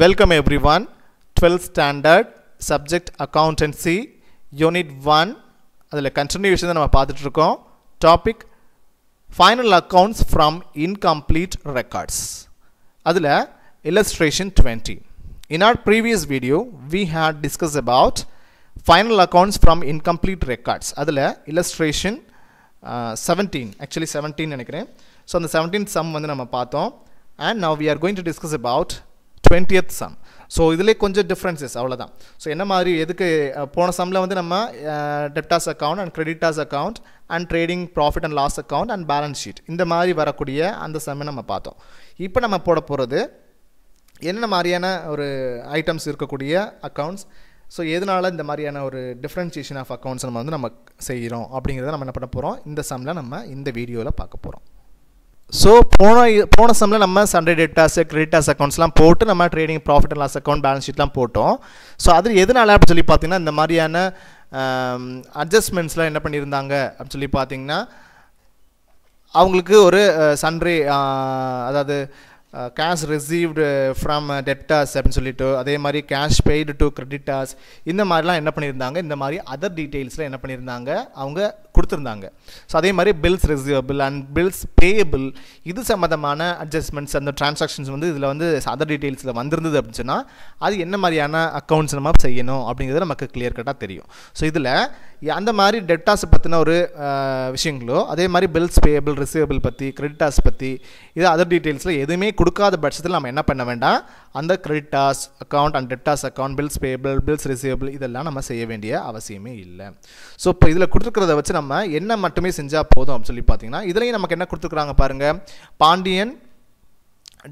Welcome everyone. 12th standard subject accountancy unit 1 அதில் continuation நம்ம பார்த்துட்டுருக்கோம் topic final accounts from incomplete records அதில் illustration 20 in our previous video we had discussed about final accounts from incomplete records அதில் illustration uh, 17 actually 17 நினைக்கிறேன் so அந்த 17 sum வந்து நம்ம பார்த்தோம் and now we are going to discuss about twentieth sum so இதிலே கொஞ்சம் differences அவ்வளோதான் so என்ன மாதிரி எதுக்கு போன சம்மில் வந்து நம்ம debtors account and creditors account and trading profit and loss account and balance sheet இந்த மாதிரி வரக்கூடிய அந்த சம்மை நம்ம பார்த்தோம் இப்போ நம்ம போட போகிறது என்னென்ன மாதிரியான ஒரு ஐட்டம்ஸ் இருக்கக்கூடிய அக்கௌண்ட்ஸ் ஸோ எதனால் இந்த மாதிரியான ஒரு டிஃப்ரென்சியேஷன் ஆஃப் அக்கௌண்ட்ஸ் நம்ம வந்து நம்ம செய்கிறோம் அப்படிங்கிறத நம்ம என்ன பண்ண போகிறோம் இந்த சம்மில் நம்ம இந்த வீடியோவில் பார்க்க போகிறோம் ஸோ போன போன சமயம் நம்ம சண்டே டேட்டாஸ் கிரெடிட்டாஸ் அக்கௌண்ட்ஸ்லாம் போட்டு நம்ம trading profit and loss account balance ஷீட்லாம் போட்டோம் ஸோ அது எதனால அப்படின்னு சொல்லி பார்த்தீங்கன்னா இந்த மாதிரியான அட்ஜஸ்ட்மெண்ட்ஸ்லாம் என்ன பண்ணியிருந்தாங்க அப்படின்னு சொல்லி பார்த்தீங்கன்னா அவங்களுக்கு ஒரு சண்டே அதாவது கேஷ் ரிசீவ்டு ஃப்ரம் டெட்டாஸ் அப்படின்னு சொல்லிட்டு அதே மாதிரி கேஷ் பெய்டு டு கிரெடிட்டாஸ் இந்த மாதிரிலாம் என்ன பண்ணியிருந்தாங்க இந்த மாதிரி அதர் டீட்டெயில்ஸில் என்ன பண்ணியிருந்தாங்க அவங்க கொடுத்துருந்தாங்க ஸோ அதே மாதிரி bills receivable and bills payable இது சம்மந்தமான அட்ஜஸ்ட்மெண்ட்ஸ் அந்த டிரான்சாக்ஷன்ஸ் வந்து இதில் வந்து அதர் டீட்டெயில்ஸில் வந்திருந்தது அப்படின்னு சொன்னால் அது என்ன மாதிரியான அக்கௌண்ட்ஸ் நம்ம செய்யணும் அப்படிங்கிறது நமக்கு கிளியர் கட்டாக தெரியும் ஸோ இதில் அந்த மாதிரி டெட்டாஸ் பற்றின ஒரு விஷயங்களோ அதே மாதிரி பில்ஸ் பேயபிள் ரிசீவபிள் பற்றி கிரெடிட்டாஸ் பற்றி இது அதர் டீட்டெயில்ஸில் எதுவுமே கொடுக்காத பட்சத்தில் நம்ம என்ன பண்ண வேண்டாம் அந்த creditors account and debtors account bills payable bills receivable இதெல்லாம் நம்ம செய்ய வேண்டிய அவசியமே இல்லை ஸோ இப்போ இதில் கொடுத்துருக்கிறத வச்சு நம்ம நம்ம என்ன மட்டுமே செஞ்சால் போதும் அப்படின்னு சொல்லி பார்த்தீங்கன்னா இதுலேயும் நமக்கு என்ன கொடுத்துருக்குறாங்க பாருங்கள் Pandian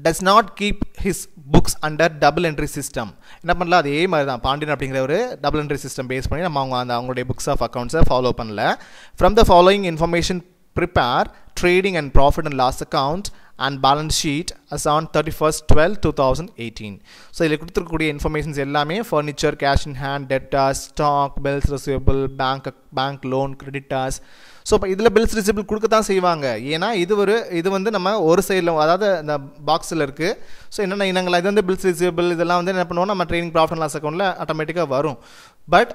does not keep his books under double entry system என்ன பண்ணல அதே மாதிரி தான் பாண்டியன் அப்படிங்கிற ஒரு டபுள் என்ட்ரி சிஸ்டம் பேஸ் பண்ணி நம்ம அவங்க அந்த அவங்களுடைய புக்ஸ் ஆஃப் அக்கௌண்ட்ஸை ஃபாலோ பண்ணல from the following information prepare trading and profit and loss account and balance sheet as on thirty first twelve two thousand eighteen so இதில் கொடுத்துருக்கக்கூடிய இன்ஃபர்மேஷன்ஸ் எல்லாமே furniture cash in hand debtors stock bills receivable bank bank loan creditors so இப்போ இதில் bills ரிசிபிள் கொடுக்க தான் செய்வாங்க ஏன்னா இது ஒரு இது வந்து நம்ம ஒரு சைடில் அதாவது இந்த பாக்ஸில் இருக்குது ஸோ என்னென்ன இனங்கள் இது வந்து பில்ஸ் ரிசிபிள் இதெல்லாம் வந்து என்ன பண்ணுவோம் நம்ம ட்ரெயினிங் ப்ராஃபிட் அண்ட் லாஸ் அக்கௌண்ட்டில் ஆட்டோமேட்டிக்காக வரும் பட்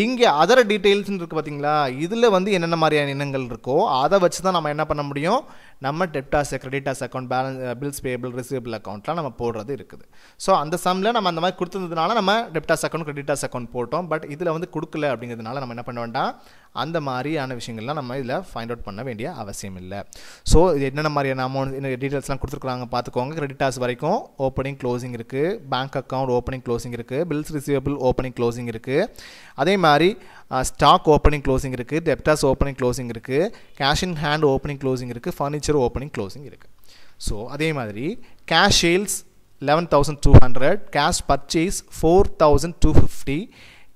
இங்கே அதர் டீட்டெயில்ஸ்ன்னு இருக்குது பார்த்தீங்களா இதில் வந்து என்னென்ன மாதிரியான இனங்கள் இருக்கோ அதை வச்சு தான் நம்ம என்ன பண்ண முடியும் நம்ம debtors creditors account balance bills payable receivable அக்கௌண்ட்லாம் நம்ம போடுறது இருக்குது ஸோ அந்த சம்மில் நம்ம அந்த மாதிரி கொடுத்துருந்ததுனால நம்ம டெப்டாஸ் அக்கௌண்ட் ஆஸ் அக்கௌண்ட் போட்டோம் பட் இதில் வந்து கொடுக்கல அப்படிங்கிறதுனால நம்ம என்ன பண்ண வேண்டாம் அந்த மாதிரியான விஷயங்கள்லாம் நம்ம இதில் ஃபைண்ட் அவுட் பண்ண வேண்டிய அவசியம் இல்லை ஸோ இது என்னென்ன மாதிரியான அமௌண்ட் என்ன டீட்டெயில்ஸ்லாம் கொடுத்துருக்குறாங்க பார்த்துக்கோங்க ஆஸ் வரைக்கும் ஓப்பனிங் க்ளோசிங் இருக்குது பேங்க் அக்கௌண்ட் ஓப்பனிங் க்ளோசிங் இருக்குது பில்ஸ் ரிசீவபிள் ஓப்பனிங் க்ளோசிங் இருக்குது அதே மாதிரி ஸ்டாக் ஓப்பனிங் க்ளோசிங் இருக்குது டெப்டாஸ் ஓப்பனிங் க்ளோசிங் இருக்குது cash in hand opening closing இருக்குது ஃபர்னிச்சர் ஸ்ட்ரக்சர் ஓப்பனிங் க்ளோசிங் இருக்குது ஸோ அதே மாதிரி cash sales eleven thousand two hundred cash purchase four thousand two fifty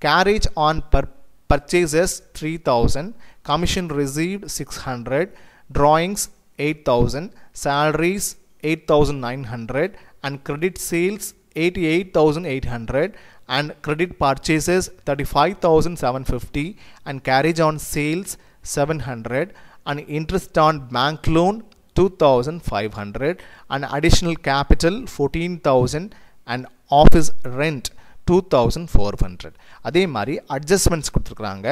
carriage on per purchases three thousand commission received six hundred drawings eight thousand salaries eight thousand nine hundred and credit sales eighty eight thousand eight hundred and credit purchases thirty five thousand seven fifty and carriage on sales seven hundred and interest on bank loan 2500 and additional capital 14000 and office rent two thousand four hundred அதே மாதிரி adjustments கொடுத்துருக்குறாங்க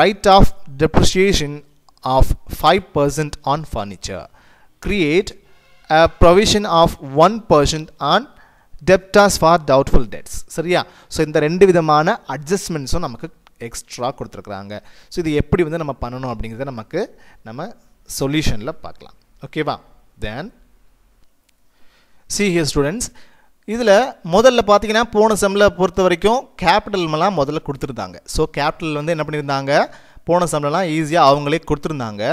write off depreciation of five percent on furniture create a provision of one percent on debtors for doubtful சரியா so இந்த ரெண்டு விதமான அட்ஜஸ்ட்மெண்ட்ஸும் நமக்கு extra கொடுத்துருக்குறாங்க so இது எப்படி வந்து நம்ம பண்ணணும் அப்படிங்கிறத நமக்கு நம்ம சொல்யூஷனில் பார்க்கலாம் ஓகேவா தென் சிஹியர் ஸ்டூடெண்ட்ஸ் இதில் முதல்ல பார்த்தீங்கன்னா போன செம்மில் பொறுத்த வரைக்கும் கேபிட்டல்லாம் முதல்ல கொடுத்துருந்தாங்க ஸோ கேபிட்டல் வந்து என்ன பண்ணியிருந்தாங்க போன செம்லலாம் ஈஸியாக அவங்களே கொடுத்துருந்தாங்க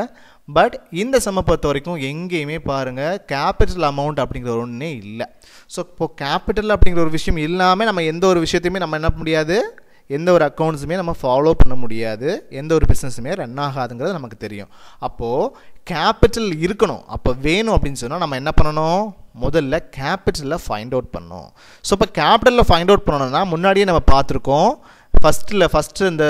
பட் இந்த செம்மை பொறுத்த வரைக்கும் எங்கேயுமே பாருங்கள் கேபிட்டல் அமௌண்ட் அப்படிங்கிற ஒன்றே இல்லை ஸோ இப்போது கேபிட்டல் அப்படிங்கிற ஒரு விஷயம் இல்லாமல் நம்ம எந்த ஒரு விஷயத்தையுமே நம்ம என்ன முடியாது எந்த ஒரு அக்கௌண்ட்ஸுமே நம்ம ஃபாலோ பண்ண முடியாது எந்த ஒரு பிஸ்னஸுமே ரன் ஆகாதுங்கிறது நமக்கு தெரியும் அப்போது கேபிட்டல் இருக்கணும் அப்போ வேணும் அப்படின்னு சொன்னால் நம்ம என்ன பண்ணணும் முதல்ல கேபிட்டலில் ஃபைண்ட் அவுட் பண்ணணும் ஸோ இப்போ கேபிட்டலில் ஃபைண்ட் அவுட் பண்ணணும்னா முன்னாடியே நம்ம பார்த்துருக்கோம் ஃபஸ்ட்டில் ஃபஸ்ட்டு இந்த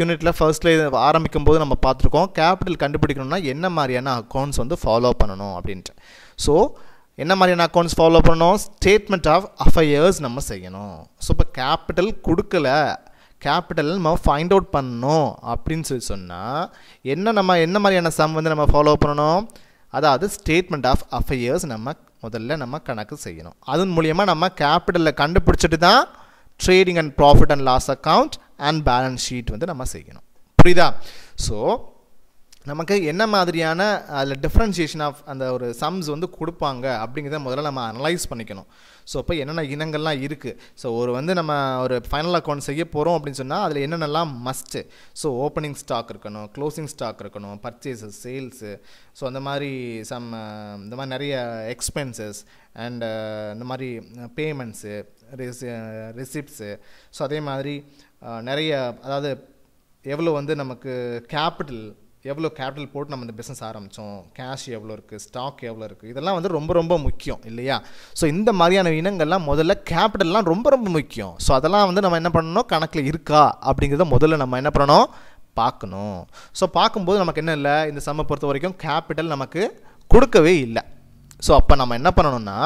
யூனிட்டில் ஃபர்ஸ்ட்டில் ஆரம்பிக்கும் போது நம்ம பார்த்துருக்கோம் கேபிட்டல் கண்டுபிடிக்கணும்னா என்ன மாதிரியான அக்கௌண்ட்ஸ் வந்து ஃபாலோ பண்ணணும் அப்படின்ட்டு ஸோ என்ன மாதிரியான அக்கௌண்ட்ஸ் ஃபாலோ பண்ணணும் ஸ்டேட்மெண்ட் ஆஃப் அஃபையர்ஸ் நம்ம செய்யணும் ஸோ இப்போ கேபிட்டல் கொடுக்கல கேபிட்டல் நம்ம ஃபைண்ட் அவுட் பண்ணணும் அப்படின்னு சொல்லி சொன்னால் என்ன நம்ம என்ன மாதிரியான சம் வந்து நம்ம ஃபாலோ பண்ணணும் அதாவது ஸ்டேட்மெண்ட் ஆஃப் அஃபையர்ஸ் நம்ம முதல்ல நம்ம கணக்கு செய்யணும் அதன் மூலியமாக நம்ம கேபிட்டலில் கண்டுபிடிச்சிட்டு தான் trading and profit and loss account and balance sheet வந்து நம்ம செய்யணும் புரியுதா ஸோ நமக்கு என்ன மாதிரியான அதில் டிஃப்ரென்சியேஷன் ஆஃப் அந்த ஒரு சம்ஸ் வந்து கொடுப்பாங்க அப்படிங்கிறத முதல்ல நம்ம அனலைஸ் பண்ணிக்கணும் ஸோ இப்போ என்னென்ன இனங்கள்லாம் இருக்குது ஸோ ஒரு வந்து நம்ம ஒரு ஃபைனல் அக்கௌண்ட் செய்ய போகிறோம் அப்படின்னு சொன்னால் அதில் என்னென்னலாம் மஸ்ட்டு ஸோ ஓப்பனிங் ஸ்டாக் இருக்கணும் க்ளோசிங் ஸ்டாக் இருக்கணும் பர்ச்சேசஸ் சேல்ஸு ஸோ அந்த மாதிரி சம் இந்த மாதிரி நிறைய எக்ஸ்பென்சஸ் அண்டு இந்த மாதிரி பேமெண்ட்ஸு ரெசி ரெசிப்ட்ஸு ஸோ அதே மாதிரி நிறைய அதாவது எவ்வளோ வந்து நமக்கு கேபிட்டல் எவ்வளோ கேபிட்டல் போட்டு நம்ம இந்த பிஸ்னஸ் ஆரம்பித்தோம் கேஷ் எவ்வளோ இருக்குது ஸ்டாக் எவ்வளோ இருக்குது இதெல்லாம் வந்து ரொம்ப ரொம்ப முக்கியம் இல்லையா ஸோ இந்த மாதிரியான இனங்கள்லாம் முதல்ல கேபிட்டல்லாம் ரொம்ப ரொம்ப முக்கியம் ஸோ அதெல்லாம் வந்து நம்ம என்ன பண்ணணும் கணக்கில் இருக்கா அப்படிங்கிறத முதல்ல நம்ம என்ன பண்ணணும் பார்க்கணும் ஸோ பார்க்கும்போது நமக்கு என்ன இல்லை இந்த சம்மை பொறுத்த வரைக்கும் கேபிட்டல் நமக்கு கொடுக்கவே இல்லை ஸோ அப்போ நம்ம என்ன பண்ணணும்னா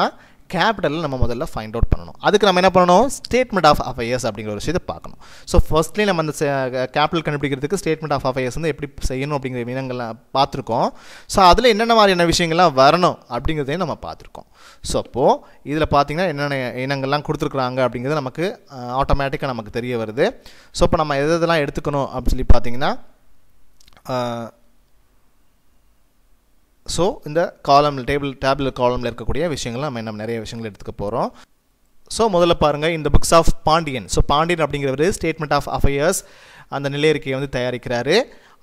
கேபிட்டலில் நம்ம முதல்ல ஃபைண்ட் அவுட் பண்ணணும் அதுக்கு நம்ம என்ன பண்ணணும் ஸ்டேட்மெண்ட் ஆஃப் அஃபையர்ஸ் அப்படிங்கிற ஒரு விஷயத்தை பார்க்கணும் ஸோ ஃபர்ஸ்ட்லி நம்ம அந்த கேபிட்டல் கண்டுபிடிக்கிறதுக்கு ஸ்டேட்மெண்ட் ஆஃப் அஃபயர்ஸ் வந்து எப்படி செய்யணும் அப்படிங்கிற வினங்கள்லாம் பார்த்துருக்கோம் ஸோ அதில் என்னென்ன மாதிரியான விஷயங்கள்லாம் வரணும் அப்படிங்கிறதையும் நம்ம பார்த்துருக்கோம் ஸோ அப்போது இதில் பார்த்திங்கன்னா என்னென்ன இனங்கள்லாம் கொடுத்துருக்குறாங்க அப்படிங்கிறது நமக்கு ஆட்டோமேட்டிக்காக நமக்கு தெரிய வருது ஸோ இப்போ நம்ம எதெல்லாம் எடுத்துக்கணும் அப்படின்னு சொல்லி பார்த்திங்கன்னா ஸோ இந்த காலம் டேபிள் டேபிள் காலமில் இருக்கக்கூடிய விஷயங்கள் நம்ம என்ன நிறைய விஷயங்கள் எடுத்துக்க போகிறோம் ஸோ முதல்ல பாருங்கள் இந்த books of Pandian so Pandian அப்படிங்கிறவர் ஸ்டேட்மெண்ட் ஆஃப் அஃபையர்ஸ் அந்த நிலையறிக்கையை வந்து தயாரிக்கிறாரு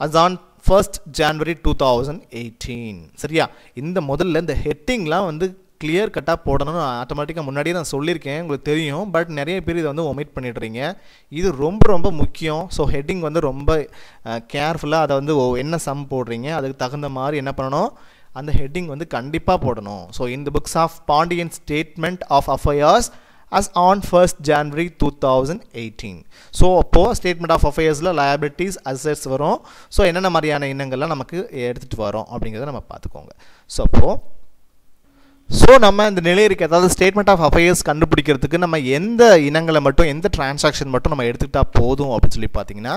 அதான் first January two thousand eighteen சரியா இந்த முதல்ல இந்த ஹெட்டிங்லாம் வந்து கிளியர் கட்டாக போடணும்னு ஆட்டோமேட்டிக்காக முன்னாடியே நான் சொல்லியிருக்கேன் உங்களுக்கு தெரியும் பட் நிறைய பேர் இதை வந்து ஒமிட் பண்ணிடுறீங்க இது ரொம்ப ரொம்ப முக்கியம் ஸோ ஹெட்டிங் வந்து ரொம்ப கேர்ஃபுல்லாக அதை வந்து என்ன சம் போடுறீங்க அதுக்கு தகுந்த மாதிரி என்ன பண்ணணும் அந்த ஹெட்டிங் வந்து கண்டிப்பாக போடணும் ஸோ இந்த books of Pandian statement of affairs as on first January two thousand eighteen so அப்போது ஸ்டேட்மெண்ட் ஆஃப் அஃபேர்ஸில் லயபிலிட்டிஸ் அசட்ஸ் வரும் ஸோ என்னென்ன மாதிரியான எண்ணங்கள்லாம் நமக்கு எடுத்துகிட்டு வரோம் அப்படிங்கிறத நம்ம பார்த்துக்கோங்க ஸோ அப்போது ஸோ நம்ம இந்த இருக்க அதாவது ஸ்டேட்மெண்ட் ஆஃப் அஃபேர்ஸ் கண்டுபிடிக்கிறதுக்கு நம்ம எந்த இனங்களை மட்டும் எந்த டிரான்சாக்ஷன் மட்டும் நம்ம எடுத்துக்கிட்டால் போதும் அப்படின்னு சொல்லி பார்த்தீங்கன்னா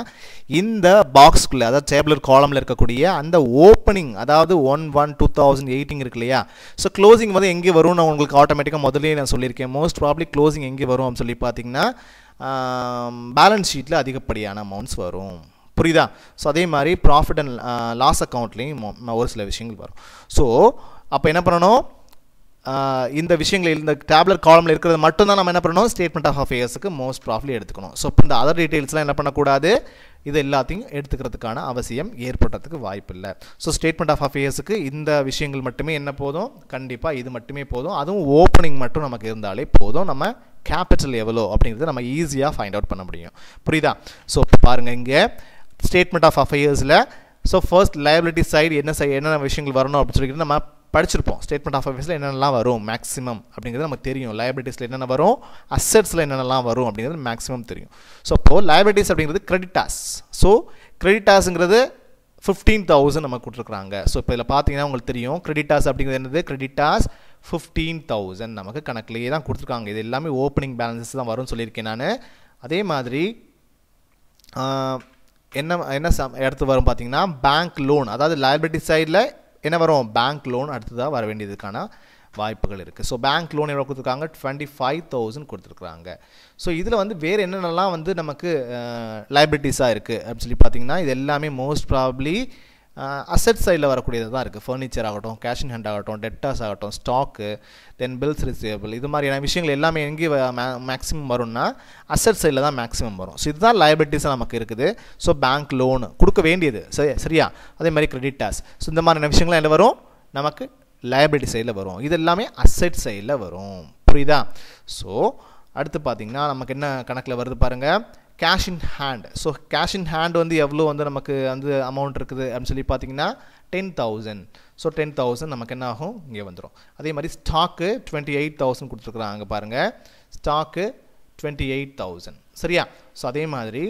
இந்த பாக்ஸ்குள்ளே அதாவது டேபிளர் காலமில் இருக்கக்கூடிய அந்த ஓப்பனிங் அதாவது one one two thousand eighteen இருக்கு இல்லையா ஸோ க்ளோசிங் வந்து எங்கே வரும் நான் உங்களுக்கு ஆட்டோமேட்டிக்காக முதலே நான் சொல்லியிருக்கேன் மோஸ்ட் ப்ராப்ளி க்ளோசிங் எங்கே வரும் அப்படின்னு சொல்லி பார்த்தீங்கன்னா பேலன்ஸ் ஷீட்டில் அதிகப்படியான அமௌண்ட்ஸ் வரும் புரியுதா ஸோ அதே மாதிரி ப்ராஃபிட் அண்ட் லாஸ் அக்கௌண்ட்லேயும் ஒரு சில விஷயங்கள் வரும் ஸோ அப்போ என்ன பண்ணணும் இந்த விஷயங்கள் இந்த டேப்லெட் காலமில் இருக்கிறது மட்டும் தான் நம்ம என்ன பண்ணணும் ஸ்டேட்மெண்ட் ஆஃப் அஃபேர்ஸுக்கு மோஸ்ட் ப்ராஃபிலி எடுத்துக்கணும் ஸோ இந்த அதர் டீட்டெயில்ஸ்லாம் என்ன பண்ணக்கூடாது இது எல்லாத்தையும் எடுத்துக்கிறதுக்கான அவசியம் ஏற்படுறதுக்கு வாய்ப்பு இல்லை ஸோ ஸ்டேட்மெண்ட் ஆஃப் அஃபேர்ஸுக்கு இந்த விஷயங்கள் மட்டுமே என்ன போதும் கண்டிப்பாக இது மட்டுமே போதும் அதுவும் ஓப்பனிங் மட்டும் நமக்கு இருந்தாலே போதும் நம்ம கேபிட்டல் எவ்வளோ அப்படிங்கிறத நம்ம ஈஸியாக ஃபைண்ட் அவுட் பண்ண முடியும் புரியுதா ஸோ பாருங்கள் இங்கே ஸ்டேட்மெண்ட் ஆஃப் அஃபேர்ஸில் ஸோ ஃபர்ஸ்ட் லைபிலிட்டி சைடு என்ன என்னென்ன விஷயங்கள் வரணும் அப்படின்னு சொல்லிக்கிட்டு நம்ம படிச்சிருப்போம் ஸ்டேட்மெண்ட் ஆஃப் அஃபேர்ஸில் என்னென்னலாம் வரும் மேக்ஸிமம் அப்படிங்கிறது நமக்கு தெரியும் லயபிலிட்டிஸில் என்னென்ன வரும் அசட்ஸில் என்னென்னலாம் வரும் அப்படிங்கிறது மேக்ஸிமம் தெரியும் ஸோ அப்போது லயபிலிட்டிஸ் அப்படிங்கிறது கிரெடிட்டாஸ் ஸோ கிரெடிட்டாஸுங்கிறது ஃபிஃப்டீன் தௌசண்ட் நம்ம கொடுத்துருக்குறாங்க ஸோ இப்போ இதில் பார்த்தீங்கன்னா உங்களுக்கு தெரியும் கிரெடிட்டாஸ் அப்படிங்கிறது என்னது கிரெடிட்டாஸ் ஃபிஃப்டீன் தௌசண்ட் நமக்கு கணக்கிலேயே தான் கொடுத்துருக்காங்க இது எல்லாமே ஓப்பனிங் பேலன்ஸஸ் தான் வரும்னு சொல்லியிருக்கேன் நான் அதே மாதிரி என்ன என்ன சம் இடத்து வரும் பார்த்தீங்கன்னா பேங்க் லோன் அதாவது லைபிலிட்டி சைடில் என்ன வரும் பேங்க் லோன் அடுத்ததாக வர வேண்டியதுக்கான வாய்ப்புகள் இருக்குது ஸோ பேங்க் லோன் எவ்வளோ கொடுத்துருக்காங்க டுவெண்ட்டி ஃபைவ் தௌசண்ட் கொடுத்துருக்குறாங்க ஸோ இதில் வந்து வேறு என்னென்னலாம் வந்து நமக்கு லைபிலிட்டிஸாக இருக்குது அப்படின்னு சொல்லி பார்த்தீங்கன்னா இது எல்லாமே மோஸ்ட் ப்ராப்ளி அசட் சைடில் வரக்கூடியது தான் இருக்குது ஃபர்னிச்சர் ஆகட்டும் கேஷ் இன் ஹேண்ட் ஆகட்டும் டெட்டாஸ் ஆகட்டும் ஸ்டாக்கு தென் பில்ஸ் ரிசீவபிள் இது மாதிரியான விஷயங்கள் எல்லாமே எங்கேயும் மேக்ஸிமம் வரும்னா அசட் சைடில் தான் மேக்ஸிமம் வரும் ஸோ இதுதான் லயபிலிட்டிஸாக நமக்கு இருக்குது ஸோ பேங்க் லோனு கொடுக்க வேண்டியது சரி சரியா அதே மாதிரி கிரெடிட் டாஸ் ஸோ இந்த மாதிரியான விஷயங்கள்லாம் என்ன வரும் நமக்கு லயபிலிட்டி சைடில் வரும் இது எல்லாமே அசட் சைடில் வரும் புரியுதா ஸோ அடுத்து பார்த்திங்கன்னா நமக்கு என்ன கணக்கில் வருது பாருங்கள் cash in hand so cash in hand வந்து எவ்வளோ வந்து நமக்கு வந்து அமௌண்ட் இருக்குது அப்படின்னு சொல்லி பார்த்தீங்கன்னா ten thousand so ten thousand நமக்கு என்ன ஆகும் இங்கே வந்துடும் அதே மாதிரி ஸ்டாக்கு டுவெண்ட்டி எயிட் தௌசண்ட் கொடுத்துருக்குறாங்க பாருங்கள் ஸ்டாக்கு டுவெண்ட்டி எயிட் தௌசண்ட் சரியா ஸோ அதே மாதிரி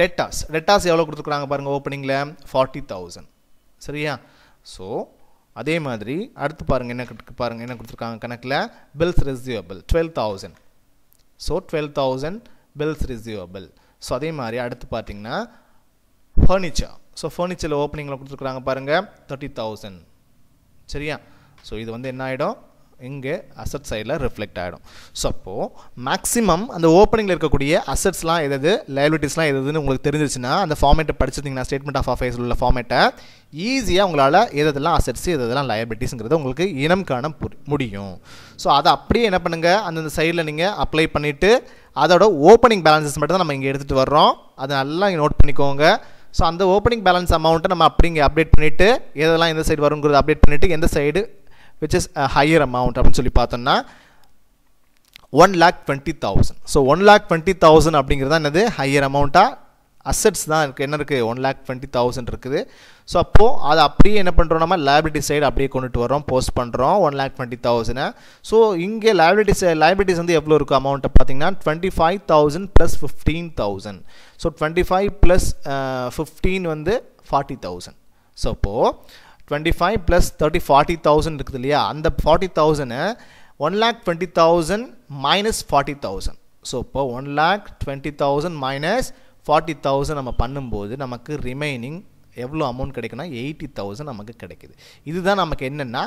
டெட்டாஸ் டெட்டாஸ் எவ்வளோ கொடுத்துருக்குறாங்க பாருங்கள் ஓப்பனிங்கில் ஃபார்ட்டி தௌசண்ட் சரியா ஸோ அதே மாதிரி அடுத்து பாருங்கள் என்ன பாருங்கள் என்ன கொடுத்துருக்காங்க கணக்கில் bills receivable twelve thousand so twelve thousand bills receivable so அதே மாதிரி அடுத்து பார்த்தீங்கன்னா ஃபர்னிச்சர் ஸோ ஃபர்னிச்சரில் ஓப்பனிங்கில் கொடுத்துருக்குறாங்க பாருங்கள் தேர்ட்டி தௌசண்ட் சரியா ஸோ இது வந்து என்ன ஆகிடும் இங்கே அசட் சைடில் ரிஃப்ளெக்ட் ஆகிடும் ஸோ அப்போது மேக்ஸிமம் அந்த ஓப்பனிங்கில் இருக்கக்கூடிய அசட்ஸ்லாம் எது லைபிலிட்டிஸ்லாம் எதுன்னு உங்களுக்கு தெரிஞ்சிச்சுன்னா அந்த ஃபார்மேட்டை படிச்சிருந்தீங்கன்னா ஸ்டேட்மெண்ட் ஆஃப் அஃபேர்ஸ் உள்ள ஃபார்மேட்டை ஈஸியாக உங்களால் எதெல்லாம் அசட்ஸ் எதெல்லாம் லயபிலிட்டிஸுங்கிறத உங்களுக்கு இனம் காண முடியும் ஸோ அதை அப்படியே என்ன பண்ணுங்கள் அந்தந்த சைடில் நீங்கள் அப்ளை பண்ணிவிட்டு அதோட ஓப்பனிங் பேலன்ஸஸ் மட்டும் தான் நம்ம இங்கே எடுத்துகிட்டு வர்றோம் அதை நல்லா இங்கே நோட் பண்ணிக்கோங்க ஸோ அந்த ஓப்பனிங் பேலன்ஸ் அமௌண்ட்டை நம்ம அப்படிங்க அப்டேட் பண்ணிவிட்டு எதெல்லாம் எந்த சைடு வருங்கிறத அப்டேட் பண்ணிவிட்டு எந்த side which is higher amount அப்படின்னு சொல்லி பார்த்தோம்னா one lakh twenty thousand so one lakh twenty thousand அப்படிங்கிறது தான் என்னது ஹையர் அமௌண்ட்டாக அசட்ஸ் தான் இருக்குது என்ன இருக்குது ஒன் லேக் டுவெண்ட்டி தௌசண்ட் இருக்குது ஸோ அப்போது அதை அப்படியே என்ன பண்ணுறோம் நம்ம லைபிலிட்டி சைடு அப்படியே கொண்டுட்டு வரோம் போஸ்ட் பண்ணுறோம் one lakh twenty thousand so இங்கே லைபிலிட்டி சை லைபிலிட்டிஸ் வந்து எவ்வளோ இருக்கும் அமௌண்ட்டை பார்த்தீங்கன்னா twenty five thousand plus fifteen thousand so twenty five plus fifteen வந்து ஃபார்ட்டி தௌசண்ட் ஸோ அப்போது twenty five plus thirty forty thousand இருக்குது இல்லையா அந்த forty thousand one lakh twenty thousand minus forty thousand so இப்போ one lakh twenty thousand minus forty thousand நம்ம பண்ணும்போது நமக்கு remaining எவ்வளோ அமௌண்ட் கிடைக்குன்னா எயிட்டி தௌசண்ட் நமக்கு கிடைக்குது இதுதான் நமக்கு என்னென்னா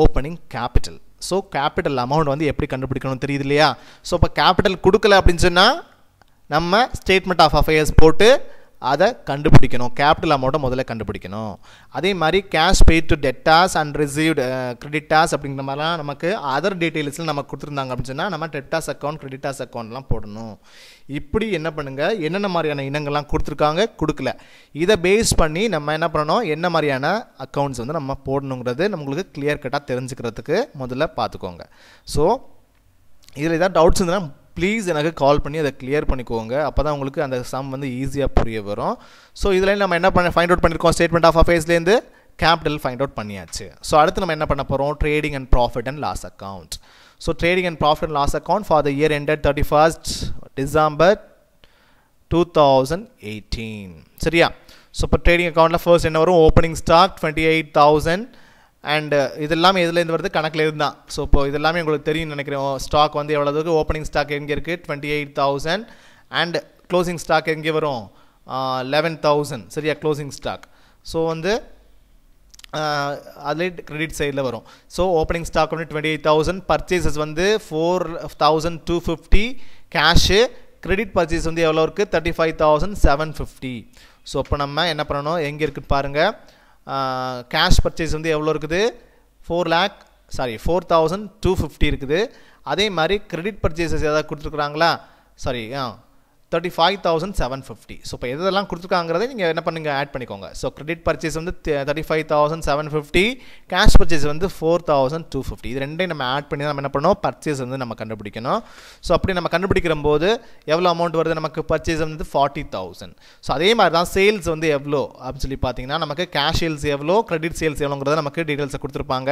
opening capital so capital amount வந்து எப்படி கண்டுபிடிக்கணும் தெரியுது இல்லையா ஸோ இப்போ கேபிட்டல் கொடுக்கல அப்படின்னு சொன்னால் நம்ம ஸ்டேட்மெண்ட் ஆஃப் அஃபேர்ஸ் போட்டு அதை கண்டுபிடிக்கணும் கேபிட்டல் அமௌண்ட்டை முதல்ல கண்டுபிடிக்கணும் அதே மாதிரி cash pay to debtors and received creditors அப்படிங்கிற மாதிரிலாம் நமக்கு அதர் டீட்டெயில்ஸில் நம்ம கொடுத்துருந்தாங்க அப்படின்னு சொன்னால் நம்ம டெட்டாஸ் அக்கௌண்ட் கிரெடிட்டாஸ் அக்கௌண்ட்லாம் போடணும் இப்படி என்ன பண்ணுங்கள் என்னென்ன மாதிரியான இனங்கள்லாம் கொடுத்துருக்காங்க கொடுக்கல இதை பேஸ் பண்ணி நம்ம என்ன பண்ணணும் என்ன மாதிரியான அக்கௌண்ட்ஸ் வந்து நம்ம போடணுங்கிறது நம்மளுக்கு கிளியர் கட்டாக தெரிஞ்சுக்கிறதுக்கு முதல்ல பார்த்துக்கோங்க ஸோ இதில் ஏதாவது டவுட்ஸ் இருந்ததுன்னா ப்ளீஸ் எனக்கு கால் பண்ணி அதை கிளியர் பண்ணிக்கோங்க அப்போ தான் உங்களுக்கு அந்த சம் வந்து ஈஸியாக புரிய வரும் ஸோ இதில் நம்ம என்ன பண்ண ஃபைண்ட் அவுட் பண்ணியிருக்கோம் ஸ்டேட்மெண்ட் ஆஃப் அஃபேஸ்லேருந்து கேபிட்டல் ஃபைண்ட் அவுட் பண்ணியாச்சு ஸோ அடுத்து நம்ம என்ன பண்ண போகிறோம் trading and profit and loss account so trading and profit and loss account for the year ended thirty first December two thousand eighteen சரியா so இப்போ ட்ரேடிங் அக்கௌண்ட்டில் ஃபர்ஸ்ட் என்ன வரும் opening stock twenty eight thousand and uh, இது எல்லாமே இதுலேருந்து வருது கணக்கில் இருந்தான் ஸோ இப்போ இது எல்லாமே உங்களுக்கு தெரியும் நினைக்கிறோம் ஸ்டாக் வந்து எவ்வளோ இருக்குது ஓப்பனிங் ஸ்டாக் எங்கே இருக்குது twenty eight thousand and closing stock எங்கே வரும் லெவன் தௌசண்ட் சரியா க்ளோசிங் ஸ்டாக் ஸோ வந்து அதுலேயே க்ரெடிட் சைடில் வரும் ஸோ ஓப்பனிங் ஸ்டாக் வந்து டுவெண்ட்டி எயிட் தௌசண்ட் பர்ச்சேசஸ் வந்து four thousand two fifty cash credit purchase வந்து எவ்வளோ இருக்குது thirty five thousand seven fifty so இப்போ நம்ம என்ன பண்ணணும் எங்கே இருக்குது பாருங்கள் கேஷ் பர்ச்சேஸ் வந்து எவ்வளோ இருக்குது four lakh sorry four thousand two fifty இருக்குது அதே மாதிரி கிரெடிட் பர்ச்சேசஸ் ஏதாவது கொடுத்துருக்குறாங்களா sorry ah thirty five thousand seven fifty so இப்போ எதெல்லாம் கொடுத்துருக்காங்கிறத நீங்கள் என்ன பண்ணுங்கள் ஆட் பண்ணிக்கோங்க ஸோ கிரெடிட் பர்ச்சேஸ் வந்து thirty five thousand seven fifty cash purchase வந்து ஃபோர் தௌசண்ட் டூ ஃபிஃப்டி இது ரெண்டையும் நம்ம ஆட் பண்ணி தான் நம்ம என்ன பண்ணோம் பர்ச்சேஸ் வந்து நம்ம கண்டுபிடிக்கணும் ஸோ அப்படி நம்ம கண்டுபிடிக்கிற போது எவ்வளோ அமௌண்ட் வருது நமக்கு பர்ச்சேஸ் வந்து ஃபார்ட்டி தௌசண்ட் ஸோ அதே மாதிரி தான் சேல்ஸ் வந்து எவ்வளோ அப்படின்னு சொல்லி பார்த்தீங்கன்னா நமக்கு கேஷ் சேல்ஸ் எவ்வளோ கிரெடிட் சேல்ஸ் எவ்வளோங்கிறத நமக்கு டீட்டெயில்ஸை கொடுத்துருப்பாங்க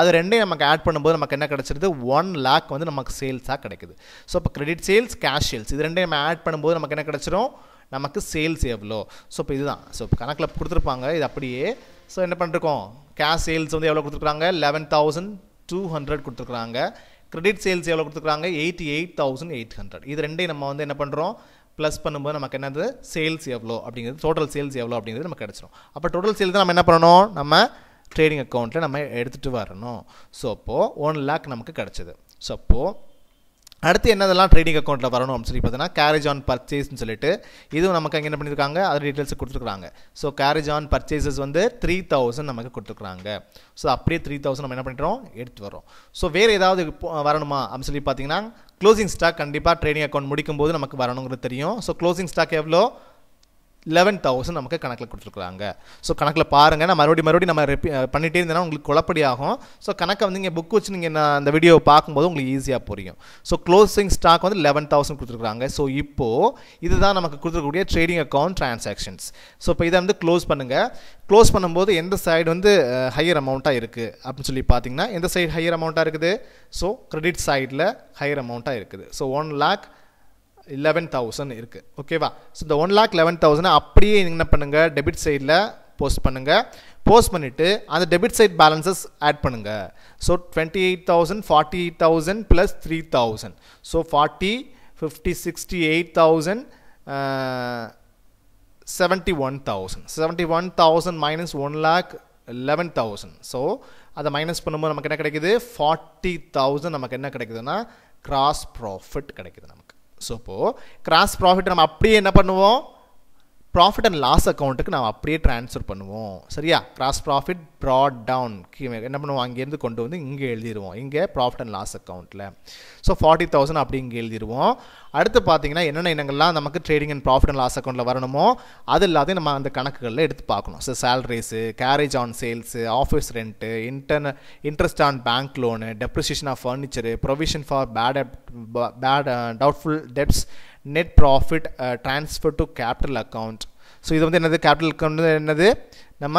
அது ரெண்டையும் நமக்கு ஆட் பண்ணும்போது நமக்கு என்ன கிடச்சிருது ஒன் லேக் வந்து நமக்கு சேல்ஸாக கிடைக்குது ஸோ இப்போ கிரெடிட் சேல்ஸ் கேஷ் சேல்ஸ் இது ரெண்டையும் நம்ம ஆட் பண்ணும்போது பண்ணும்போது நமக்கு என்ன கிடச்சிரும் நமக்கு சேல்ஸ் எவ்வளோ ஸோ இப்போ இதுதான் ஸோ இப்போ கணக்கில் கொடுத்துருப்பாங்க இது அப்படியே ஸோ என்ன பண்ணிருக்கோம் கேஷ் சேல்ஸ் வந்து எவ்வளோ கொடுத்துருக்காங்க லெவன் தௌசண்ட் டூ ஹண்ட்ரட் கொடுத்துருக்குறாங்க கிரெடிட் சேல்ஸ் எவ்வளோ கொடுத்துருக்காங்க eighty eight thousand eight hundred இது ரெண்டையும் நம்ம வந்து என்ன பண்ணுறோம் ப்ளஸ் பண்ணும்போது நமக்கு என்னது சேல்ஸ் எவ்வளோ அப்படிங்கிறது டோட்டல் சேல்ஸ் எவ்வளோ அப்படிங்கிறது நமக்கு கிடச்சிரும் அப்போ டோட்டல் சேல்ஸ் நம்ம என்ன பண்ணணும் நம்ம ட்ரேடிங் அக்கௌண்ட்டில் நம்ம எடுத்துகிட்டு வரணும் ஸோ அப்போது ஒன் லேக் நமக்கு கிடச்சிது ஸோ அப்போது அடுத்து என்னதெல்லாம் ட்ரேடிங் அக்கௌண்ட்டில் வரணும் அப்படின்னு சொல்லி பார்த்தீங்கன்னா கேரேஜ் ஆன் பர்ச்சேஸ்னு சொல்லிட்டு இதுவும் நமக்கு அங்கே என்ன பண்ணியிருக்காங்க அதில் டீட்டெயில்ஸ் கொடுத்துருக்காங்க ஸோ கேரேஜ் ஆன் பர்ச்சேசஸ் வந்து த்ரீ தௌசண்ட் நமக்கு கொடுத்துருக்காங்க ஸோ அப்படியே த்ரீ தௌசண்ட் நம்ம என்ன பண்ணுறோம் எடுத்து வரோம் ஸோ வேறு ஏதாவது வரணுமா அப்படின்னு சொல்லி பார்த்தீங்கன்னா க்ளோசிங் ஸ்டாக் கண்டிப்பாக ட்ரேடிங் அக்கௌண்ட் முடிக்கும் போது நமக்கு வரணுங்கிறது தெரியும் ஸோ க்ளோசிங் ஸ்டாக் எவ்வளோ லெவன் தௌசண்ட் நமக்கு கணக்கில் கொடுத்துருக்குறாங்க ஸோ கணக்கில் பாருங்கள் நான் மறுபடியும் மறுபடியும் நம்ம ரெப்பி பண்ணிகிட்டே இருந்தேன்னா உங்களுக்கு குழப்படி ஆகும் ஸோ கணக்கை வந்து நீங்கள் புக் வச்சு நீங்கள் நான் அந்த வீடியோவை பார்க்கும்போது உங்களுக்கு ஈஸியாக புரியும் ஸோ க்ளோசிங் ஸ்டாக் வந்து லெவன் தௌசண்ட் கொடுத்துருக்குறாங்க ஸோ இப்போது இதுதான் நமக்கு கொடுத்துருக்கக்கூடிய ட்ரேடிங் அக்கௌண்ட் ட்ரான்சாக்ஷன்ஸ் ஸோ இப்போ இதை வந்து க்ளோஸ் பண்ணுங்கள் க்ளோஸ் பண்ணும்போது எந்த சைடு வந்து ஹையர் அமௌண்ட்டாக இருக்குது அப்படின்னு சொல்லி பார்த்தீங்கன்னா எந்த சைடு ஹையர் அமௌண்ட்டாக இருக்குது ஸோ க்ரெடிட் சைடில் ஹையர் அமௌண்ட்டாக இருக்குது so one lakh eleven thousand இருக்குது ஓகேவா ஸோ இந்த ஒன் லேக் லெவன் தௌசண்ட் அப்படியே என்ன பண்ணுங்கள் டெபிட் சைடில் போஸ்ட் பண்ணுங்கள் போஸ்ட் பண்ணிவிட்டு அந்த டெபிட் சைட் பேலன்சஸ் ஆட் பண்ணுங்கள் so twenty eight thousand forty eight thousand plus three thousand so forty fifty sixty eight thousand seventy one thousand seventy one thousand minus one lakh eleven thousand so அதை minus பண்ணும்போது நமக்கு என்ன கிடைக்குது forty thousand நமக்கு என்ன கிடைக்குதுன்னா gross profit கிடைக்குது நமக்கு ஸோ இப்போது கிராஸ் ப்ராஃபிட் நம்ம அப்படியே என்ன பண்ணுவோம் ப்ராஃபிட் அண்ட் லாஸ் அக்கௌண்ட்டுக்கு நாம் அப்படியே ட்ரான்ஸ்ஃபர் பண்ணுவோம் சரியா கிராஸ் ப்ராஃபிட் ப்ராட் டவுன் என்ன பண்ணுவோம் அங்கேருந்து கொண்டு வந்து இங்கே எழுதிடுவோம் இங்கே ப்ராஃபிட் அண்ட் லாஸ் அக்கௌண்ட்டில் ஸோ ஃபார்ட்டி தௌசண்ட் அப்படி இங்கே எழுதிடுவோம் அடுத்து பார்த்தீங்கன்னா என்னென்ன இனங்கள்லாம் நமக்கு trading and profit and loss அக்கௌண்ட்டில் வரணுமோ அது இல்லாதே நம்ம அந்த கணக்குகளில் எடுத்து பார்க்கணும் so salaries carriage on sales office rent intern interest on bank loan depreciation of furniture provision for bad bad doubtful debts net profit transfer to capital account so இது வந்து என்னது கேபிட்டல் அக்கௌண்ட் என்னது நம்ம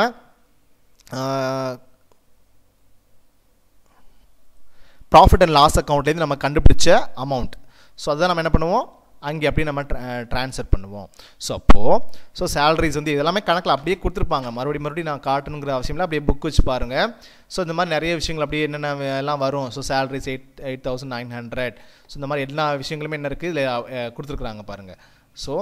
ப்ராஃபிட் அண்ட் லாஸ் அக்கௌண்ட்லேருந்து நம்ம கண்டுபிடிச்ச amount so அதை நம்ம என்ன பண்ணுவோம் அங்கே அப்படியே நம்ம ட்ரான்ஸ்ஃபர் பண்ணுவோம் ஸோ அப்போது ஸோ சேலரிஸ் வந்து இதெல்லாமே கணக்கில் அப்படியே கொடுத்துருப்பாங்க மறுபடியும் மறுபடியும் நான் காட்டணுங்கிற அவசியமில்லை அப்படியே புக் வச்சு பாருங்கள் ஸோ இந்த மாதிரி நிறைய விஷயங்கள் அப்படியே என்னென்ன எல்லாம் வரும் so salaries eight eight thousand nine hundred so இந்த மாதிரி எல்லா விஷயங்களுமே என்ன இருக்குது இதில் கொடுத்துருக்குறாங்க பாருங்கள் ஸோ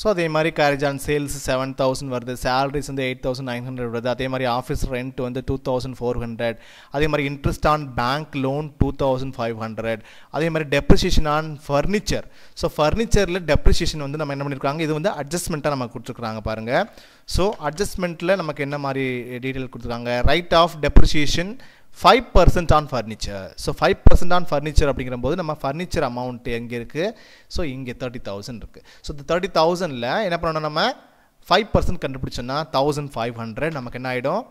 ஸோ அதே மாதிரி carriage on sales seven thousand வருது சேலரிஸ் வந்து எயிட் தௌசண்ட் நைன் ஹண்ட்ரட் வருது அதே மாதிரி ஆஃபீஸ் ரெண்ட் வந்து டூ தௌசண்ட் ஃபோர் ஹண்ட்ரட் அதே மாதிரி interest on bank loan two thousand five hundred அதே மாதிரி டெப்ரிசியேஷன் ஆன் ஃபர்னிச்சர் ஸோ ஃபர்னிச்சரில் டெப்ரிசியேஷன் வந்து நம்ம என்ன பண்ணியிருக்காங்க இது வந்து அட்ஜஸ்ட்மெண்ட்டாக நம்ம கொடுத்துருக்குறாங்க பாருங்கள் ஸோ அட்ஜஸ்ட்மெண்ட்டில் நமக்கு என்ன மாதிரி டீட்டெயில் கொடுத்துருக்காங்க write off depreciation five percent on furniture so five percent on furniture அப்படிங்கிற போது நம்ம ஃபர்னிச்சர் அமௌண்ட் எங்கே இருக்குது ஸோ இங்கே தேர்ட்டி தௌசண்ட் இருக்குது ஸோ இந்த தேர்ட்டி தௌசண்டில் என்ன பண்ணணும் நம்ம ஃபைவ் பர்சன்ட் கண்டுபிடிச்சோன்னா தௌசண்ட் ஃபைவ் ஹண்ட்ரட் நமக்கு என்ன ஆகிடும்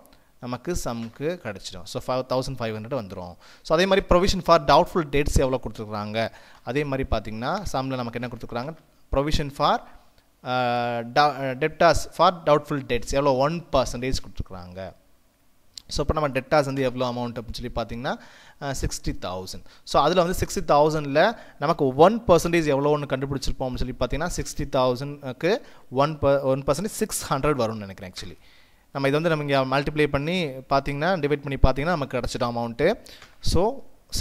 நமக்கு சம்க்கு கிடச்சிடும் so five thousand five hundred வந்துடும் ஸோ அதே மாதிரி ப்ரொவிஷன் ஃபார் டவுட்ஃபுல் டேட்ஸ் எவ்வளோ கொடுத்துருக்குறாங்க அதே மாதிரி பார்த்திங்கன்னா சம்மில் நமக்கு என்ன கொடுத்துருக்குறாங்க provision for debtors for doubtful debts எவ்வளோ ஒன் பர்சன்டேஜ் கொடுத்துருக்குறாங்க ஸோ இப்போ நம்ம டெட்டாஸ் வந்து எவ்வளோ அமௌண்ட் அப்படின்னு சொல்லி பார்த்தீங்கன்னா சிக்ஸ்டி தௌசண்ட் ஸோ அதில் வந்து சிக்ஸ்டி தௌசண்டில் நமக்கு ஒன் பர்சன்டேஜ் எவ்வளோ கண்டுபிடிச்சிருப்போம் அப்படின்னு சொல்லி பார்த்தீங்கன்னா சிக்ஸ்டி தௌசண்ட்க்கு ஒன் ப ஒன் பர்சன்டேஜ் சிக்ஸ் ஹண்ட்ரட் வரும்னு நினைக்கிறேன் ஆக்சுவலி நம்ம இதை வந்து நம்ம இங்கே மல்டிப்ளை பண்ணி பார்த்தீங்கன்னா டிவைட் பண்ணி பார்த்தீங்கன்னா நமக்கு கிடச்சிடும் அமௌண்ட்டு ஸோ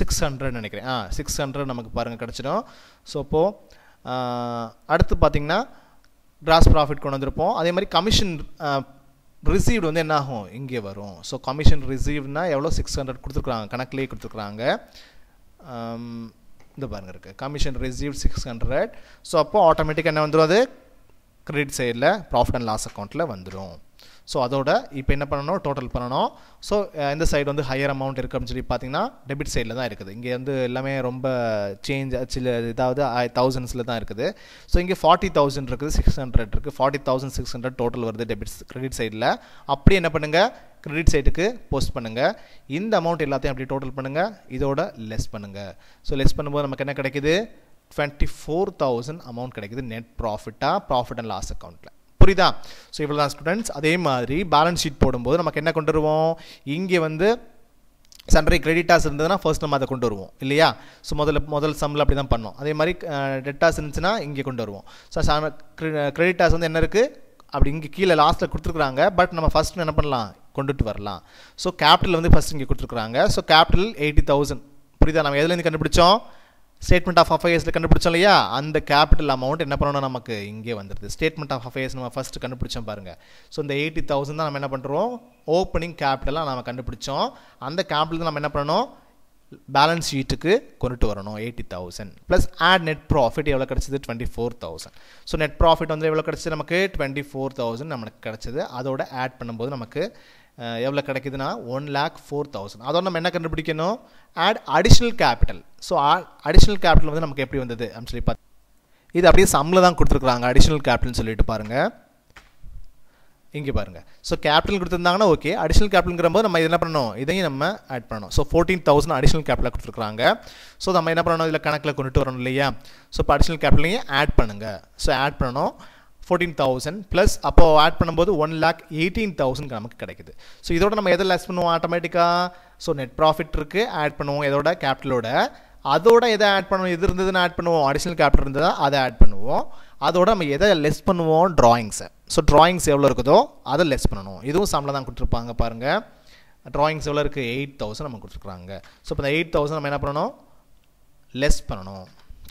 சிக்ஸ் ஹண்ட்ரட் நினைக்கிறேன் ஆ சிக்ஸ் ஹண்ட்ரட் நமக்கு பாருங்கள் கிடச்சிடும் ஸோ இப்போது அடுத்து பார்த்தீங்கன்னா கிராஸ் ப்ராஃபிட் கொண்டு வந்திருப்போம் அதே மாதிரி கமிஷன் ரிசீவ்டு வந்து என்ன ஆகும் இங்கே வரும் ஸோ கமிஷன் ரிசீவ்னா எவ்வளோ சிக்ஸ் ஹண்ட்ரட் கொடுத்துருக்குறாங்க கணக்குலேயே கொடுத்துருக்குறாங்க இந்த பாருங்கள் இருக்குது commission receive six hundred so அப்போது ஆட்டோமேட்டிக்காக என்ன வந்துடும் அது க்ரெடிட் சைடில் ப்ராஃபிட் அண்ட் லாஸ் அக்கௌண்ட்டில் வந்துடும் ஸோ அதோட இப்போ என்ன பண்ணணும் டோட்டல் பண்ணணும் ஸோ இந்த சைடு வந்து ஹையர் அமௌண்ட் இருக்குது அப்படின்னு சொல்லி பார்த்தீங்கன்னா டெபிட் சைடில் தான் இருக்குது இங்கே வந்து எல்லாமே ரொம்ப சேஞ்ச் சில இதாவது தௌசண்ட்ஸில் தான் இருக்குது ஸோ இங்கே ஃபார்ட்டி தௌசண்ட் இருக்குது சிக்ஸ் ஹண்ட்ரட் இருக்குது forty thousand six hundred total வருது டெபிட் கிரெடிட் சைடில் அப்படி என்ன பண்ணுங்கள் கிரெடிட் சைட்டுக்கு போஸ்ட் பண்ணுங்கள் இந்த அமௌண்ட் எல்லாத்தையும் அப்படி டோட்டல் பண்ணுங்கள் இதோட லெஸ் பண்ணுங்கள் ஸோ லெஸ் பண்ணும்போது நமக்கு என்ன கிடைக்குது டுவெண்ட்டி ஃபோர் தௌசண்ட் அமௌண்ட் கிடைக்குது நெட் ப்ராஃபிட்டாக ப்ராஃபிட் அண்ட் லாஸ் அக்கௌண்ட்டில் புரியுதா ஸோ இவ்வளோ தான் ஸ்டூடெண்ட்ஸ் அதே மாதிரி பேலன்ஸ் ஷீட் போடும்போது நமக்கு என்ன கொண்டு வருவோம் இங்கே வந்து சண்டரை கிரெடிட்டாஸ் இருந்ததுன்னா ஃபர்ஸ்ட் நம்ம அதை கொண்டு வருவோம் இல்லையா ஸோ முதல்ல முதல் சம்மில் அப்படி தான் பண்ணோம் அதே மாதிரி டெட்டாஸ் இருந்துச்சுன்னா இங்கே கொண்டு வருவோம் ஸோ கிரெடிட்டாஸ் வந்து என்ன இருக்குது அப்படி இங்கே கீழே லாஸ்ட்டில் கொடுத்துருக்குறாங்க பட் நம்ம ஃபஸ்ட்டு என்ன பண்ணலாம் கொண்டுட்டு வரலாம் ஸோ கேபிட்டல் வந்து ஃபஸ்ட் இங்கே கொடுத்துருக்குறாங்க ஸோ கேபிட்டல் எயிட்டி தௌசண்ட் புரியுதா நம்ம எதுலேருந்து கண்டுபிடிச்சோம் ஸ்டேட்மெண்ட் ஆஃப் அஃபேர்ஸில் கண்டுபிடிச்சோம் இல்லையா அந்த கேபிட்டல் அமௌண்ட் என்ன பண்ணணும் நமக்கு இங்கே வந்துடுது ஸ்டேட்மெண்ட் ஆஃப் அஃபேர்ஸ் நம்ம ஃபஸ்ட்டு கண்டுபிடிச்சோம் பாருங்கள் ஸோ இந்த எயிட்டி தௌசண்ட் தான் நம்ம என்ன பண்ணுறோம் ஓப்பனிங் கேபிட்டலாக நம்ம கண்டுபிடிச்சோம் அந்த கேபிட்டல் நம்ம என்ன பண்ணணும் பேலன்ஸ் ஷீட்டுக்கு கொண்டுட்டு வரணும் eighty thousand plus add net profit எவ்வளோ கிடச்சிது twenty four thousand so net profit வந்து எவ்வளோ கிடச்சிது நமக்கு டுவெண்ட்டி ஃபோர் தௌசண்ட் நமக்கு கிடச்சிது அதோட ஆட் பண்ணும்போது நமக்கு எவ்வளோ கிடைக்குதுன்னா ஒன் லேக் ஃபோர் தௌசண்ட் அதோட நம்ம என்ன கண்டுபிடிக்கணும் add additional capital so additional capital வந்து நமக்கு எப்படி வந்தது அப்படின்னு சொல்லி பார்த்து இது அப்படியே சம்மில் தான் கொடுத்துருக்குறாங்க அடிஷ்னல் கேபிட்டல்னு சொல்லிட்டு பாருங்கள் இங்கே பாருங்கள் ஸோ கேபிட்டல் கொடுத்துருந்தாங்கன்னா ஓகே அடிஷ்னல் கேபிட்டல்ங்கிற போது நம்ம என்ன பண்ணணும் இதையும் நம்ம ஆட் பண்ணணும் so fourteen thousand additional capital கொடுத்துருக்காங்க ஸோ நம்ம என்ன பண்ணணும் இதில் கணக்கில் கொண்டுட்டு வரணும் இல்லையா ஸோ இப்போ அடிஷ்னல் கேபிட்டலையும் ஆட் பண்ணுங்கள் ஸோ ஆட் பண்ணணும் ஃபோர்டீன் தௌசண்ட் ப்ளஸ் அப்போது ஆட் பண்ணும்போது ஒன் லேக் எயிட்டீன் தௌசண்ட் நமக்கு கிடைக்குது ஸோ இதோட நம்ம எதை லெஸ் பண்ணுவோம் ஆட்டோமேட்டிக்காக ஸோ நெட் ப்ராஃபிட் இருக்குது ஆட் பண்ணுவோம் இதோட கேபிட்டலோட அதோட எதை ஆட் பண்ணுவோம் எது இருந்ததுன்னு ஆட் பண்ணுவோம் அடிஷ்னல் கேபிட்டல் இருந்ததா அதை ஆட் பண்ணுவோம் அதோட நம்ம எதை லெஸ் பண்ணுவோம் ட்ராயிங்ஸை ஸோ ட்ராயிங்ஸ் எவ்வளோ இருக்குதோ அதை லெஸ் பண்ணணும் இதுவும் சம்பளம் தான் கொடுத்துருப்பாங்க பாருங்கள் ட்ராயிங்ஸ் எவ்வளோ இருக்குது எயிட் தௌசண்ட் நம்ம கொடுத்துருக்குறாங்க ஸோ இப்போ இந்த எயிட் தௌசண்ட் நம்ம என்ன பண்ணணும் லெஸ் பண்ணணும்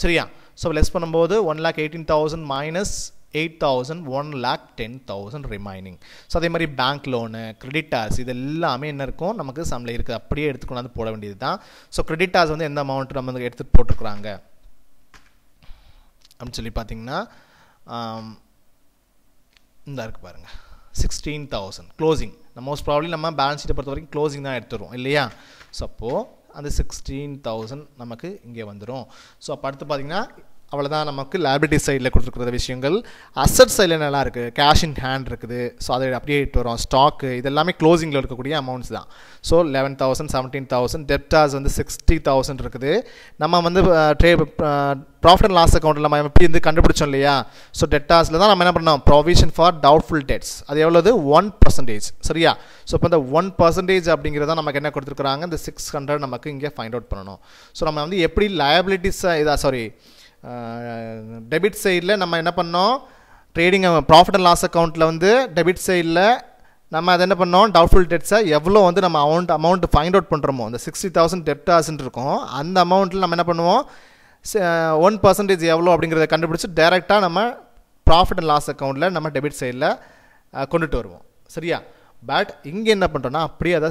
சரியா ஸோ லெஸ் பண்ணும்போது one lakh eighteen thousand minus eight thousand one lakh ten thousand remaining so அதே மாதிரி பேங்க் லோனு கிரெடிட்டார்ஸ் இது எல்லாமே என்ன இருக்கும் நமக்கு சம்மில் இருக்குது அப்படியே எடுத்துக்கொண்டாந்து போட வேண்டியது தான் ஸோ கிரெடிட்டார்ஸ் வந்து எந்த அமௌண்ட் நம்ம வந்து எடுத்துகிட்டு போட்டிருக்கிறாங்க அப்படின்னு சொல்லி பார்த்தீங்கன்னா இந்த இருக்குது பாருங்கள் சிக்ஸ்டீன் தௌசண்ட் க்ளோசிங் நம்ம மோஸ்ட் ப்ராப்ளி நம்ம பேலன்ஸ் ஷீட்டை பொறுத்த வரைக்கும் க்ளோசிங் தான் எடுத்துருவோம் இல்லையா ஸோ அப்போது அந்த சிக்ஸ்டீன் தௌசண்ட் நமக்கு இங்கே வந்துடும் ஸோ அப்போ அடுத்து பார்த்தீங்கன்னா அவ்வளோதான் நமக்கு லேபிலிட்டி சைடில் கொடுத்துருக்குற விஷயங்கள் அசட் சைடில் நல்லா இருக்குது கேஷ் இன் ஹேண்ட் இருக்குது ஸோ அதை இட்டு வரும் ஸ்டாக்கு இது எல்லாமே க்ளோசிங்கில் இருக்கக்கூடிய அமௌண்ட்ஸ் தான் so eleven thousand seventeen thousand debtors வந்து சிக்ஸ்டி தௌசண்ட் இருக்குது நம்ம வந்து ட்ரே ப்ராஃபிட் அண்ட் லாஸ் அக்கௌண்ட் நம்ம எப்படி இருந்து கண்டுபிடிச்சோம் இல்லையா ஸோ டெட்டாஸில் தான் நம்ம என்ன பண்ணோம் ப்ரொவிஷன் ஃபார் டவுட்ஃபுல் டெட்ஸ் அது எவ்வளோது ஒன் பர்சன்டேஜ் சரியா ஸோ இப்போ இந்த ஒன் பர்சன்டேஜ் அப்படிங்கிறத நமக்கு என்ன கொடுத்துருக்குறாங்க இந்த சிக்ஸ் ஹண்ட்ரட் நமக்கு இங்கே ஃபைண்ட் அவுட் பண்ணணும் ஸோ நம்ம வந்து எப்படி லயபிலிட்டிஸாக இதாக சாரி டெபிட் சைடில் நம்ம என்ன பண்ணோம் ட்ரேடிங் ப்ராஃபிட் அண்ட் லாஸ் அக்கௌண்ட்டில் வந்து டெபிட் சைடில் நம்ம அதை என்ன பண்ணோம் டவுட்ஃபுல் டெட்ஸை எவ்வளோ வந்து நம்ம அமௌண்ட் அமௌண்ட் ஃபைண்ட் அவுட் பண்ணுறோமோ அந்த சிக்ஸ்டி தௌசண்ட் டெப்டாஸ்ன்னு இருக்கும் அந்த அமௌண்ட்டில் நம்ம என்ன பண்ணுவோம் ஒன் பர்சன்டேஜ் எவ்வளோ அப்படிங்கிறத கண்டுபிடிச்சி டேரெக்டாக நம்ம ப்ராஃபிட் அண்ட் லாஸ் அக்கௌண்ட்டில் நம்ம டெபிட் சைடில் கொண்டுட்டு வருவோம் சரியா பட் இங்கே என்ன பண்ணுறோன்னா அப்படியே அதை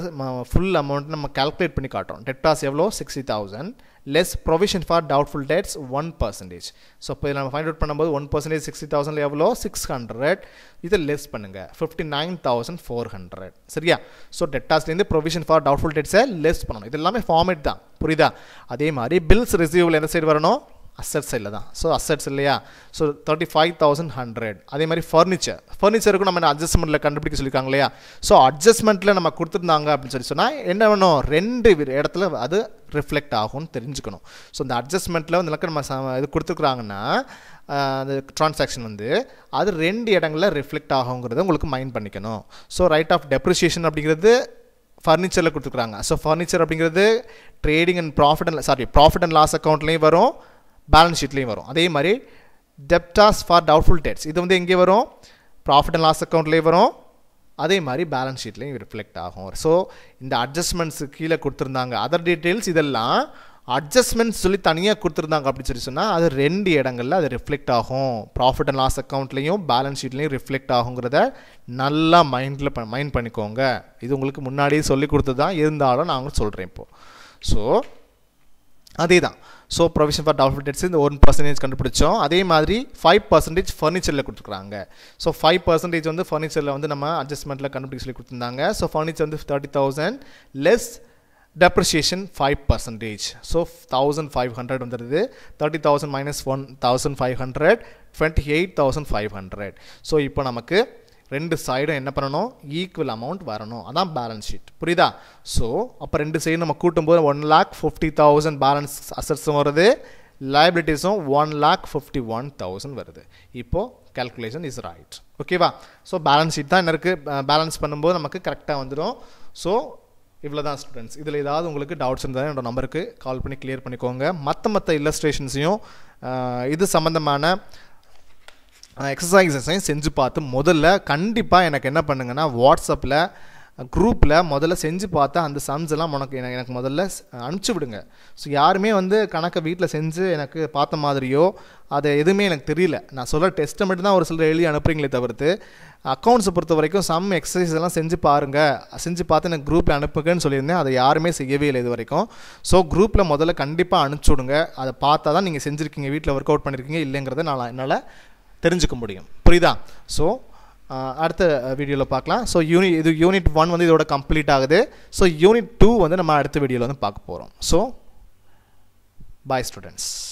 ஃபுல் அமௌண்ட் நம்ம கால்குலேட் பண்ணி காட்டுறோம் டெட்டாஸ் எவ்வளோ sixty thousand less provision for doubtful debts one percentage so இப்போ இதில் நம்ம ஃபைண்ட் அவுட் பண்ணும்போது ஒன் பர்சன்டேஜ் சிக்ஸ்டி தௌசண்ட் எவ்வளோ சிக்ஸ் ஹண்ட்ரட் இதை லெஸ் பண்ணுங்கள் fifty nine thousand four hundred சரியா ஸோ டெட்டாஸ்லேருந்து ப்ரொவிஷன் ஃபார் டவுட்ஃபுல் டேட்ஸை லெஸ் பண்ணணும் இது எல்லாமே ஃபார்மேட் தான் புரியுதா அதே மாதிரி பில்ஸ் ரிசீவில் எந்த சைடு வரணும் அசட் இல்லை தான் ஸோ அசட்ஸ் இல்லையா so thirty five thousand hundred அதே மாதிரி ஃபர்னிச்சர் ஃபர்னிச்சருக்கும் நம்ம அட்ஜஸ்ட்மெண்ட்டில் கண்டுபிடிக்க சொல்லியிருக்காங்க இல்லையா ஸோ அட்ஜஸ்ட்மெண்ட்டில் நம்ம கொடுத்துருந்தாங்க அப்படின்னு சொல்லி சொன்னால் என்ன வேணும் ரெண்டு இடத்துல அது ரிஃப்ளெக்ட் ஆகும்னு தெரிஞ்சுக்கணும் ஸோ இந்த அட்ஜஸ்ட்மெண்ட்டில் வந்து நம்ம இது கொடுத்துருக்குறாங்கன்னா அந்த டிரான்சாக்ஷன் வந்து அது ரெண்டு இடங்களில் ரிஃப்ளெக்ட் ஆகுங்கிறத உங்களுக்கு மைண்ட் பண்ணிக்கணும் ஸோ ரைட் ஆஃப் டெப்ரிசியேஷன் அப்படிங்கிறது ஃபர்னிச்சரில் கொடுத்துருக்குறாங்க ஸோ ஃபர்னிச்சர் அப்படிங்கிறது trading and profit and sorry profit and loss அக்கௌண்ட்லேயும் வரும் பேலன்ஸ் ஷீட்லேயும் வரும் அதே மாதிரி டெப்டாஸ் ஃபார் டவுட்ஃபுல் டெட்ஸ் இது வந்து எங்கே வரும் ப்ராஃபிட் அண்ட் லாஸ் அக்கௌண்ட்லேயும் வரும் அதே மாதிரி பேலன்ஸ் ஷீட்லேயும் ரிஃப்ளெக்ட் ஆகும் ஸோ இந்த அட்ஜஸ்ட்மெண்ட்ஸு கீழே கொடுத்துருந்தாங்க அதர் டீட்டெயில்ஸ் இதெல்லாம் அட்ஜஸ்ட்மெண்ட்ஸ் சொல்லி தனியாக கொடுத்துருந்தாங்க அப்படின்னு சொல்லி சொன்னால் அது ரெண்டு இடங்களில் அது ரிஃப்ளெக்ட் ஆகும் ப்ராஃபிட் அண்ட் லாஸ் அக்கௌண்ட்லேயும் பேலன்ஸ் ஷீட்லேயும் ரிஃப்ளெக்ட் ஆகுங்கிறத நல்லா மைண்டில் ப மைண்ட் பண்ணிக்கோங்க இது உங்களுக்கு முன்னாடியே சொல்லி கொடுத்து தான் இருந்தாலும் நாங்கள் சொல்கிறேன் இப்போது ஸோ அதே தான் so provision for doubtful debts இந்த ஒன் பர்சன்டேஜ் கண்டுபிடிச்சோம் அதே மாதிரி ஃபைவ் பர்சன்டேஜ் ஃபர்னிச்சரில் கொடுத்துருக்காங்க ஸோ ஃபைவ் பர்சன்டேஜ் வந்து ஃபர்னிச்சரில் வந்து நம்ம அட்ஜஸ்ட்மெண்ட்டில் கண்டுபிடிக்க சொல்லி கொடுத்துருந்தாங்க ஸோ ஃபர்னிச்சர் வந்து thirty thousand less depreciation five percentage so thousand five hundred வந்துடுது thirty thousand minus one thousand five hundred twenty eight thousand five hundred so இப்போ நமக்கு ரெண்டு சைடும் என்ன பண்ணணும் ஈக்குவல் அமௌண்ட் வரணும் அதான் பேலன்ஸ் ஷீட் புரியுதா ஸோ அப்போ ரெண்டு சைடு நம்ம கூட்டும்போது one lakh fifty thousand balance அசட்ஸும் வருது லைபிலிட்டிஸும் one lakh fifty one thousand வருது இப்போது கேல்குலேஷன் இஸ் ரைட் ஓகேவா ஸோ பேலன்ஸ் ஷீட் தான் என்ன இருக்குது பேலன்ஸ் பண்ணும்போது நமக்கு கரெக்டாக வந்துடும் ஸோ இவ்வளோ தான் ஸ்டூடெண்ட்ஸ் இதில் ஏதாவது உங்களுக்கு டவுட்ஸ் இருந்தால் என்னோடய நம்பருக்கு கால் பண்ணி கிளியர் பண்ணிக்கோங்க மற்ற மற்ற இல்லஸ்ட்ரேஷன்ஸையும் இது சம்மந்தமான எக்ஸசைஸ் செஞ்சு பார்த்து முதல்ல கண்டிப்பாக எனக்கு என்ன பண்ணுங்கன்னா வாட்ஸ்அப்பில் குரூப்பில் முதல்ல செஞ்சு பார்த்தா அந்த சம்ஸ் எல்லாம் உனக்கு எனக்கு எனக்கு முதல்ல அனுப்பிச்சி விடுங்க ஸோ யாருமே வந்து கணக்கை வீட்டில் செஞ்சு எனக்கு பார்த்த மாதிரியோ அதை எதுவுமே எனக்கு தெரியல நான் சொல்கிற டெஸ்ட்டை மட்டும் தான் ஒரு சிலர் எழுதி அனுப்புறீங்களே தவிர்த்து அக்கௌண்ட்ஸை பொறுத்த வரைக்கும் சம் எக்ஸசைஸ் எல்லாம் செஞ்சு பாருங்கள் செஞ்சு பார்த்து எனக்கு குரூப்பில் அனுப்புங்கன்னு சொல்லியிருந்தேன் அதை யாருமே செய்யவே இல்லை இது வரைக்கும் ஸோ குரூப்பில் முதல்ல கண்டிப்பாக அனுப்பிச்சி விடுங்க அதை பார்த்தா தான் நீங்கள் செஞ்சுருக்கீங்க வீட்டில் ஒர்க் அவுட் பண்ணியிருக்கீங்க இல்லைங்கிறத நான் என்னால் தெரிஞ்சுக்க முடியும் புரியுதா ஸோ அடுத்த வீடியோவில் பார்க்கலாம் ஸோ யூனிட் இது யூனிட் ஒன் வந்து இதோட கம்ப்ளீட் ஆகுது ஸோ யூனிட் டூ வந்து நம்ம அடுத்த வீடியோவில் வந்து பார்க்க போகிறோம் ஸோ பாய் ஸ்டூடெண்ட்ஸ்